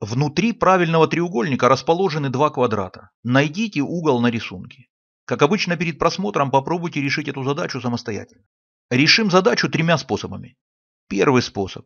Внутри правильного треугольника расположены два квадрата. Найдите угол на рисунке. Как обычно перед просмотром попробуйте решить эту задачу самостоятельно. Решим задачу тремя способами. Первый способ.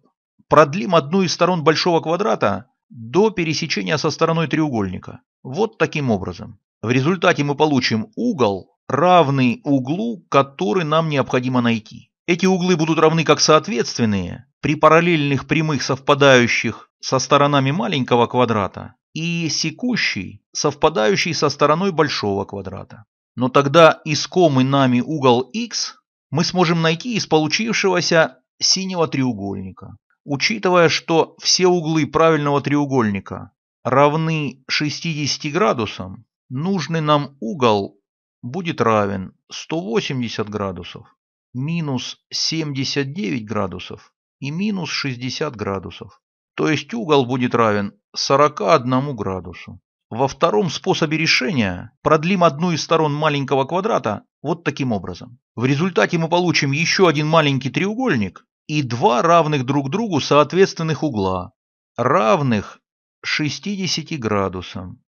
Продлим одну из сторон большого квадрата до пересечения со стороной треугольника. Вот таким образом. В результате мы получим угол, равный углу, который нам необходимо найти. Эти углы будут равны как соответственные при параллельных прямых совпадающих со сторонами маленького квадрата и секущий, совпадающий со стороной большого квадрата. Но тогда искомый нами угол x мы сможем найти из получившегося синего треугольника. Учитывая, что все углы правильного треугольника равны 60 градусам, нужный нам угол будет равен 180 градусов минус 79 градусов и минус 60 градусов. То есть угол будет равен 41 градусу. Во втором способе решения продлим одну из сторон маленького квадрата вот таким образом. В результате мы получим еще один маленький треугольник и два равных друг другу соответственных угла, равных 60 градусам.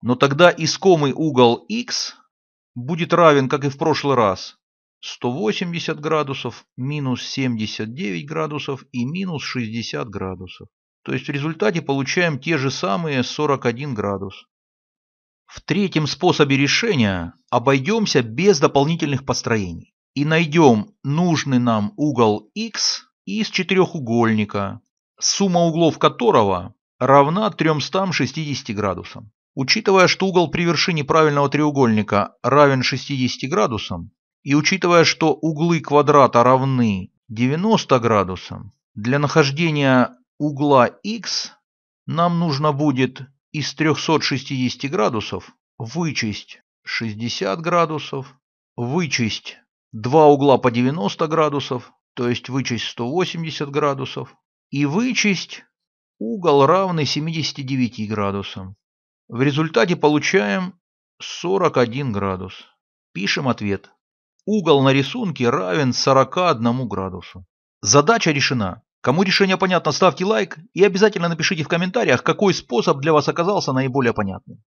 Но тогда искомый угол x будет равен, как и в прошлый раз, 180 градусов, минус 79 градусов и минус 60 градусов. То есть в результате получаем те же самые 41 градус. В третьем способе решения обойдемся без дополнительных построений и найдем нужный нам угол x из четырехугольника, сумма углов которого равна 360 градусам. Учитывая, что угол при вершине правильного треугольника равен 60 градусам, и учитывая, что углы квадрата равны 90 градусам, для нахождения угла x нам нужно будет из 360 градусов вычесть 60 градусов, вычесть два угла по 90 градусов, то есть вычесть 180 градусов, и вычесть угол равный 79 градусам. В результате получаем 41 градус. Пишем ответ. Угол на рисунке равен 41 градусу. Задача решена. Кому решение понятно, ставьте лайк и обязательно напишите в комментариях, какой способ для вас оказался наиболее понятным.